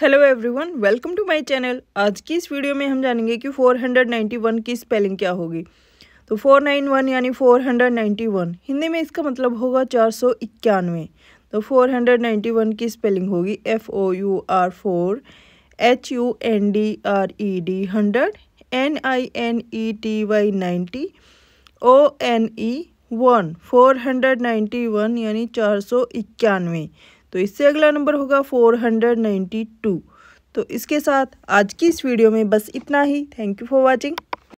hello everyone welcome to my channel आज की इस वीडियो में हम जानेंगे कि 491 की स्पेलिंग क्या होगी तो 491 यानी 491 हिंदी में इसका मतलब होगा चार सौ इक्यानवे तो 491 की स्पेलिंग होगी F O U R four H U N D R E D hundred N I N E T Y ninety O N E one four hundred ninety one यानी चार सौ इक्यानवे तो इससे अगला नंबर होगा फोर हंड्रेड नाइन्टी टू तो इसके साथ आज की इस वीडियो में बस इतना ही थैंक यू फॉर वॉचिंग